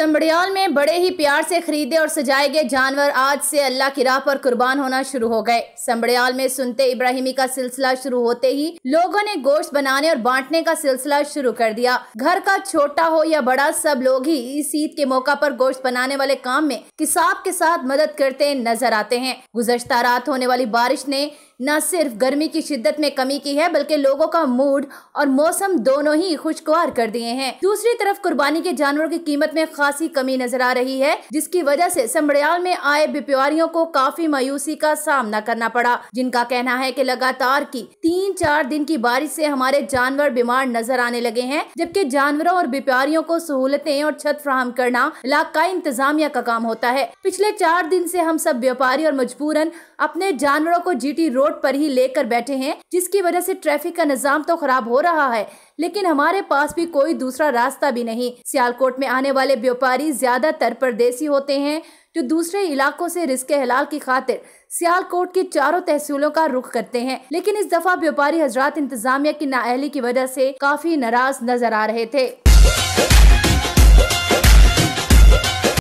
संबड़ियाल में बड़े ही प्यार से खरीदे और सजाए गए जानवर आज से अल्लाह की राह पर कुर्बान होना शुरू हो गए संबड़ियाल में सुनते इब्राहिमी का सिलसिला शुरू होते ही लोगों ने गोश्त बनाने और बांटने का सिलसिला शुरू कर दिया घर का छोटा हो या बड़ा सब लोग ही इस ईद के मौका पर गोश्त बनाने वाले काम में किसाब के साथ मदद करते नजर आते हैं गुजश्ता रात होने वाली बारिश ने न सिर्फ गर्मी की शिद्दत में कमी की है बल्कि लोगों का मूड और मौसम दोनों ही खुशगवार कर दिए हैं दूसरी तरफ कुर्बानी के जानवरों की कीमत में खासी कमी नजर आ रही है जिसकी वजह से समड़ियाल में आए व्यापारियों को काफी मायूसी का सामना करना पड़ा जिनका कहना है की लगातार की तीन चार दिन की बारिश से हमारे जानवर बीमार नजर आने लगे हैं जबकि जानवरों और व्यापारियों को सहूलतें और छत फ्राहम करना इलाकाई इंतजामिया का काम होता है पिछले चार दिन से हम सब व्यापारी और मजबूरन अपने जानवरों को जीटी रोड रोड पर ही लेकर बैठे हैं जिसकी वजह से ट्रैफिक का निजाम तो खराब हो रहा है लेकिन हमारे पास भी कोई दूसरा रास्ता भी नहीं सियालकोट में आने वाले व्यापारी ज्यादातर परदेसी होते हैं जो दूसरे इलाकों से रिस्क हलाल की खातिर सियालकोट की चारों तहसीलों का रुख करते हैं लेकिन इस दफा व्यापारी हजरात इंतजामिया की नाअहली की वजह से काफी नाराज नजर आ रहे थे